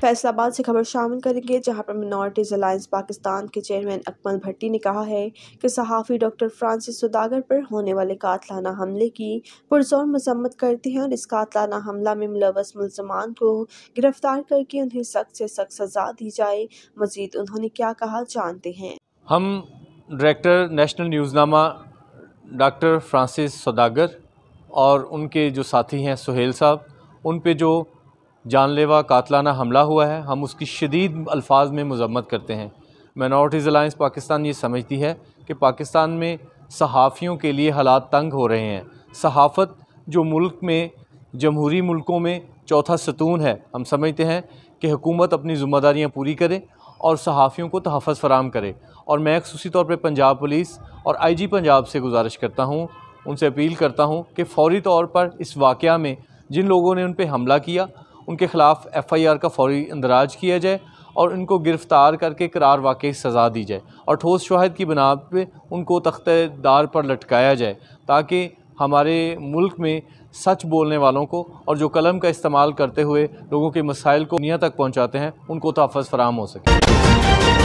फैसलाबाद से खबर शामिल करेंगे जहां पर मिनॉरिटीज़ अलायंस पाकिस्तान के चेयरमैन अकमल भट्टी ने कहा है कि सहाफ़ी डॉक्टर फ्रांसिस सुदागर पर होने वाले कातलाना हमले की पुरजोर मजम्मत करते हैं और इस कातलाना हमला में मुलवस मुलजमान को गिरफ्तार करके उन्हें सख्त से सख्त सजा दी जाए मजीद उन्होंने क्या कहा जानते हैं हम director national Newsnama doctor Francis Saudagar और उनके जो साथी हैं सुहेल साहब उन पर जो जानलेवा कातलाना हमला हुआ है हम उसकी शदीद अल्फाज में मजम्मत करते हैं माइनॉरिटीज़ अलाइंस पाकिस्तान ये समझती है कि पाकिस्तान में सहाफ़ियों के लिए हालात तंग हो रहे हैं सहाफ़त जो मुल्क में जमहूरी मुल्कों में चौथा सतून है हम समझते हैं कि हुकूमत अपनी ज़िम्मेदारियाँ पूरी करे और सहाफ़ियों को तहफ़ फराम करे और मैं खूसी तौर पर पंजाब पुलिस और आई जी पंजाब से गुजारिश करता हूँ उनसे अपील करता हूँ कि फ़ौरी तौर पर इस वाक़ में जिन लोगों ने उन पर हमला किया उनके ख़िलाफ़ एफ़ आई आर का फौरी इंदराज किया जाए और उनको गिरफ़्तार करके करार वाकई सज़ा दी जाए और ठोस शवाहद की बिना पर उनको तख्तेदार पर लटकाया जाए ताकि हमारे मुल्क में सच बोलने वालों को और जो कलम का इस्तेमाल करते हुए लोगों के मसाइल को दुनिया तक पहुँचाते हैं उनको तहफ़ तो फराम हो सके